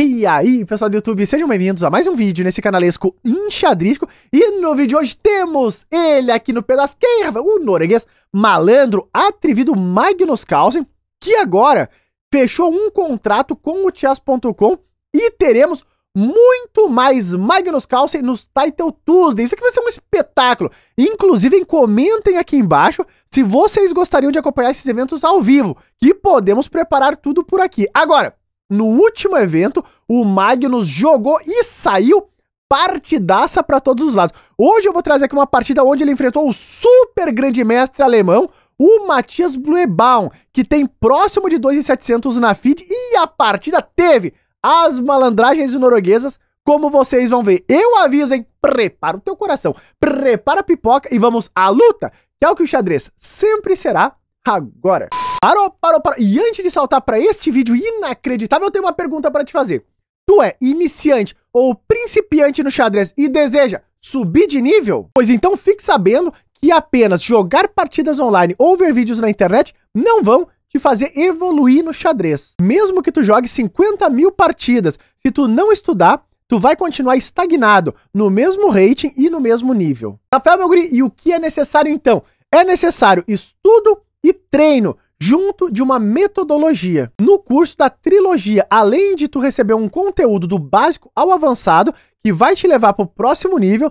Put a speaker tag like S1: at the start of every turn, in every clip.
S1: E aí, pessoal do YouTube, sejam bem-vindos a mais um vídeo nesse canalesco enxadrístico. E no vídeo de hoje temos ele aqui no pedaço, quem é, o norueguês malandro atrevido Magnus Carlsen, que agora fechou um contrato com o chess.com e teremos muito mais Magnus Carlsen nos Title Tuesday. Isso aqui vai ser um espetáculo. Inclusive, comentem aqui embaixo se vocês gostariam de acompanhar esses eventos ao vivo, que podemos preparar tudo por aqui. Agora, no último evento, o Magnus jogou e saiu partidaça para todos os lados. Hoje eu vou trazer aqui uma partida onde ele enfrentou o super grande mestre alemão, o Matias Bluebaum, que tem próximo de 2,700 na feed e a partida teve as malandragens norueguesas, como vocês vão ver. Eu aviso, hein? Prepara o teu coração, prepara a pipoca e vamos à luta, que é o que o xadrez sempre será agora. Parou, parou, parou. E antes de saltar para este vídeo inacreditável, eu tenho uma pergunta para te fazer. Tu é iniciante ou principiante no xadrez e deseja subir de nível? Pois então fique sabendo que apenas jogar partidas online ou ver vídeos na internet não vão te fazer evoluir no xadrez. Mesmo que tu jogue 50 mil partidas, se tu não estudar, tu vai continuar estagnado no mesmo rating e no mesmo nível. Rafael guri, e o que é necessário então? É necessário estudo e treino junto de uma metodologia. No curso da trilogia, além de tu receber um conteúdo do básico ao avançado, que vai te levar para o próximo nível,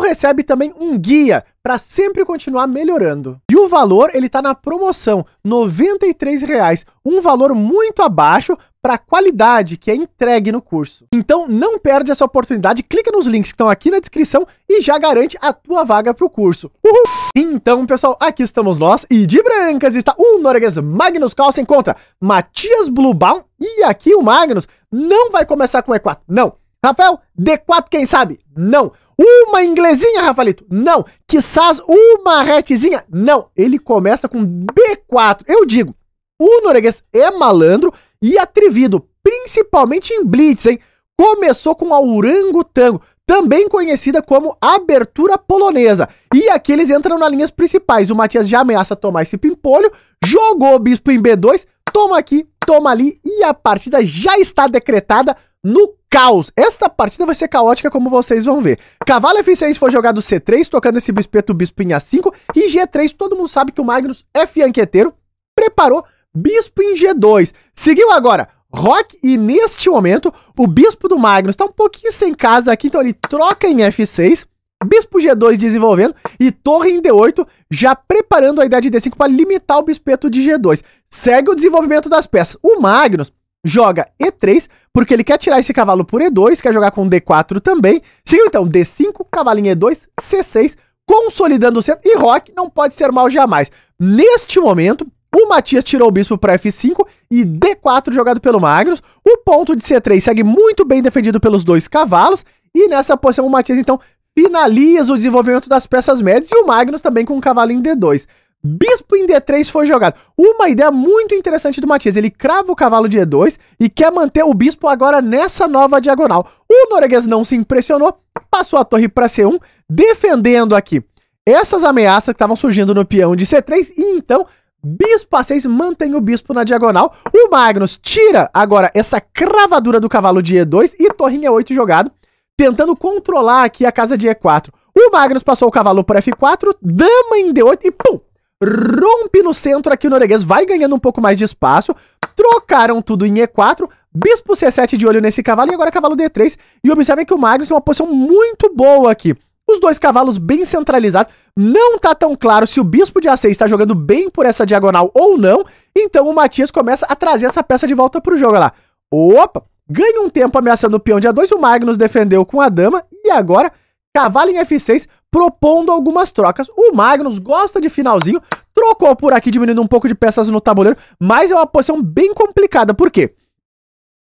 S1: recebe também um guia para sempre continuar melhorando. E o valor, ele tá na promoção, R$ 93,00, um valor muito abaixo para a qualidade que é entregue no curso. Então não perde essa oportunidade, clica nos links que estão aqui na descrição e já garante a tua vaga para o curso. Uhul! Então, pessoal, aqui estamos nós e de brancas está o norueguês Magnus Carlsen contra Matias Blubaum e aqui o Magnus não vai começar com E4, não. Rafael, D4 quem sabe? Não. Uma inglesinha, Rafalito? Não. Quizás uma retezinha? Não. Ele começa com B4. Eu digo, o norueguês é malandro e atrevido, principalmente em blitz, hein? Começou com a Urangotango, também conhecida como abertura polonesa. E aqui eles entram nas linhas principais. O Matias já ameaça tomar esse pimpolho, jogou o bispo em B2, toma aqui, toma ali e a partida já está decretada no caos. Esta partida vai ser caótica, como vocês vão ver. Cavalo F6 foi jogado C3, tocando esse bispeto, bispo em A5. E G3, todo mundo sabe que o Magnus é fianqueteiro, preparou bispo em G2. Seguiu agora Rock e neste momento o bispo do Magnus está um pouquinho sem casa aqui, então ele troca em F6. Bispo G2 desenvolvendo e torre em D8 já preparando a ideia de D5 para limitar o bispeto de G2. Segue o desenvolvimento das peças. O Magnus joga E3, porque ele quer tirar esse cavalo por E2, quer jogar com D4 também. Seguiu então D5, cavalo em E2, C6, consolidando o centro. E Rock não pode ser mal jamais. Neste momento, o Matias tirou o bispo para F5 e D4 jogado pelo Magnus. O ponto de C3 segue muito bem defendido pelos dois cavalos. E nessa posição o Matias então finaliza o desenvolvimento das peças médias e o Magnus também com o cavalo em D2. Bispo em D3 foi jogado. Uma ideia muito interessante do Matias. Ele crava o cavalo de E2 e quer manter o bispo agora nessa nova diagonal. O norueguês não se impressionou, passou a torre para C1, defendendo aqui essas ameaças que estavam surgindo no peão de C3 e então bispo A6 mantém o bispo na diagonal. O Magnus tira agora essa cravadura do cavalo de E2 e torrinha 8 jogado, tentando controlar aqui a casa de E4. O Magnus passou o cavalo para F4, dama em D8 e pum! rompe no centro aqui o norueguês, vai ganhando um pouco mais de espaço, trocaram tudo em E4, bispo C7 de olho nesse cavalo e agora cavalo D3, e observem que o Magnus tem uma posição muito boa aqui. Os dois cavalos bem centralizados, não tá tão claro se o bispo de A6 está jogando bem por essa diagonal ou não, então o Matias começa a trazer essa peça de volta pro jogo, olha lá. Opa! Ganha um tempo ameaçando o peão de A2, o Magnus defendeu com a dama, e agora cavalo em F6, propondo algumas trocas. O Magnus gosta de finalzinho, trocou por aqui, diminuindo um pouco de peças no tabuleiro, mas é uma posição bem complicada. Por quê?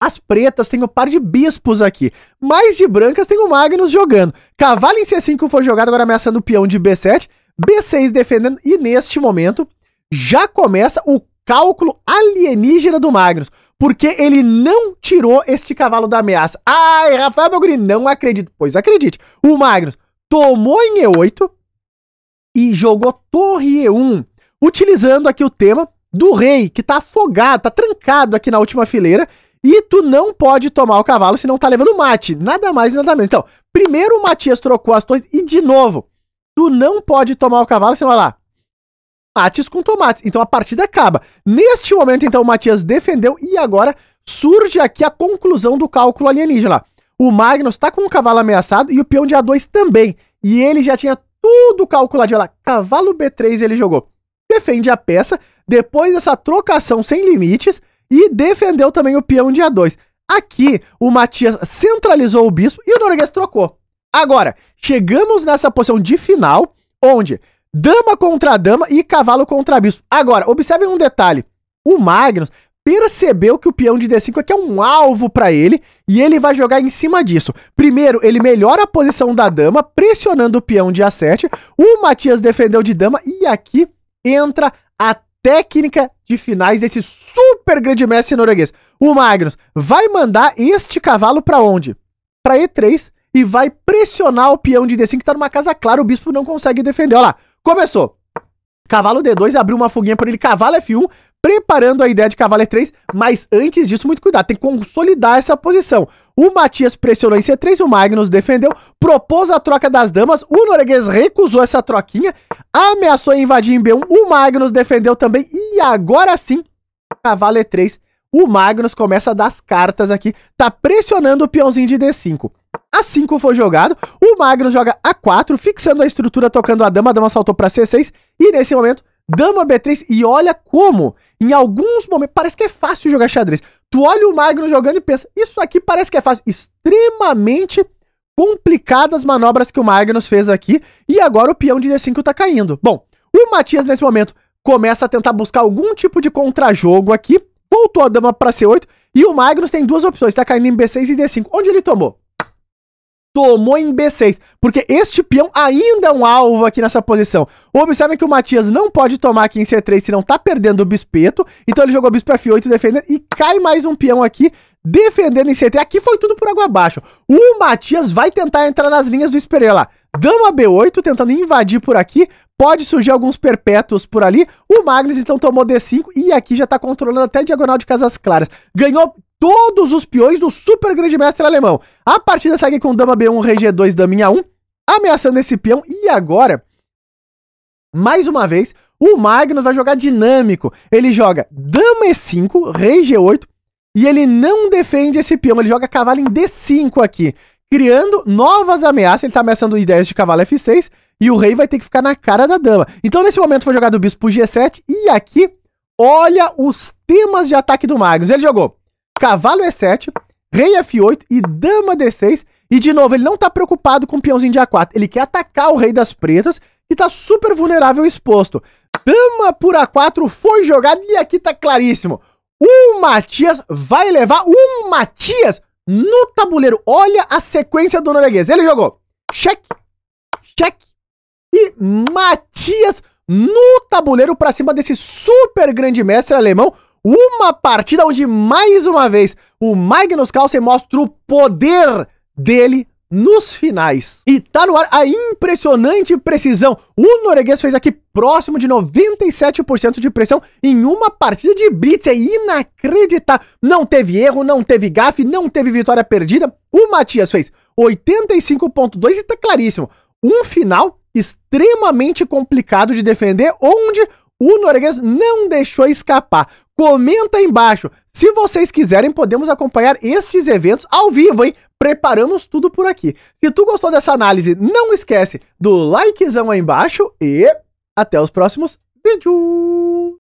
S1: As pretas têm um par de bispos aqui. Mais de brancas tem o Magnus jogando. Cavalo em C5 foi jogado, agora ameaçando o peão de B7. B6 defendendo. E neste momento, já começa o cálculo alienígena do Magnus. Porque ele não tirou este cavalo da ameaça. Ai, Rafael Belgrini, não acredito. Pois acredite. O Magnus tomou em E8 e jogou torre E1, utilizando aqui o tema do rei, que tá afogado, tá trancado aqui na última fileira, e tu não pode tomar o cavalo se não tá levando mate, nada mais nada menos. Então, primeiro o Matias trocou as torres e de novo, tu não pode tomar o cavalo se não vai lá. Mates com tomates. Então a partida acaba. Neste momento, então, o Matias defendeu e agora surge aqui a conclusão do cálculo alienígena. O Magnus tá com o cavalo ameaçado e o peão de A2 também. E ele já tinha tudo calculado. Olha lá, cavalo B3 ele jogou. Defende a peça, depois dessa trocação sem limites, e defendeu também o peão de A2. Aqui, o Matias centralizou o bispo e o norueguês trocou. Agora, chegamos nessa posição de final, onde dama contra dama e cavalo contra bispo. Agora, observem um detalhe. O Magnus percebeu que o peão de D5 aqui é, é um alvo para ele e ele vai jogar em cima disso. Primeiro, ele melhora a posição da dama, pressionando o peão de A7. O Matias defendeu de dama e aqui entra a técnica de finais desse super grande mestre norueguês. O Magnus vai mandar este cavalo para onde? Para E3 e vai pressionar o peão de D5 que tá numa casa clara, o bispo não consegue defender. Olha lá, começou. Cavalo D2 abriu uma foguinha para ele, cavalo F1, preparando a ideia de cavalo E3, mas antes disso, muito cuidado, tem que consolidar essa posição. O Matias pressionou em C3, o Magnus defendeu, propôs a troca das damas, o norueguês recusou essa troquinha, ameaçou invadir em B1, o Magnus defendeu também, e agora sim, cavalo E3, o Magnus começa a dar as cartas aqui, tá pressionando o peãozinho de D5. A5 foi jogado, o Magnus joga A4, fixando a estrutura, tocando a dama, a dama saltou para C6, e nesse momento dama B3 e olha como, em alguns momentos, parece que é fácil jogar xadrez. Tu olha o Magno jogando e pensa, isso aqui parece que é fácil. Extremamente complicadas manobras que o Magnus fez aqui. E agora o peão de D5 tá caindo. Bom, o Matias nesse momento começa a tentar buscar algum tipo de contrajogo aqui. Voltou a dama para C8 e o Magnus tem duas opções, tá caindo em B6 e D5. Onde ele tomou? tomou em B6. Porque este peão ainda é um alvo aqui nessa posição. Observem que o Matias não pode tomar aqui em C3, senão tá perdendo o bispeto. Então ele jogou bispo F8 defendendo e cai mais um peão aqui defendendo em C3. Aqui foi tudo por água abaixo. O Matias vai tentar entrar nas linhas do Esperela. Dama B8 tentando invadir por aqui. Pode surgir alguns perpétuos por ali. O Magnus então tomou D5 e aqui já tá controlando até diagonal de Casas Claras. Ganhou todos os peões do super grande mestre alemão. A partida segue com dama B1, rei G2, daminha 1, ameaçando esse peão. E agora, mais uma vez, o Magnus vai jogar dinâmico. Ele joga dama E5, rei G8, e ele não defende esse peão. Ele joga cavalo em D5 aqui, criando novas ameaças. Ele tá ameaçando ideias de cavalo F6, e o rei vai ter que ficar na cara da dama. Então, nesse momento, foi jogado o bispo G7, e aqui... Olha os temas de ataque do Magnus. Ele jogou cavalo E7, rei F8 e dama D6. E de novo, ele não tá preocupado com o peãozinho de A4. Ele quer atacar o rei das pretas e tá super vulnerável e exposto. Dama por A4 foi jogada e aqui tá claríssimo. O Matias vai levar o Matias no tabuleiro. Olha a sequência do norueguês. Ele jogou cheque, cheque e Matias no tabuleiro para cima desse super grande mestre alemão uma partida onde, mais uma vez, o Magnus Carlsen mostra o poder dele nos finais. E tá no ar a impressionante precisão. O norueguês fez aqui próximo de 97% de pressão em uma partida de blitz. É inacreditável. Não teve erro, não teve gafe, não teve vitória perdida. O Matias fez 85.2 e tá claríssimo. Um final extremamente complicado de defender, onde o norueguês não deixou escapar. Comenta aí embaixo. Se vocês quiserem, podemos acompanhar estes eventos ao vivo, hein? Preparamos tudo por aqui. Se tu gostou dessa análise, não esquece do likezão aí embaixo e até os próximos vídeos.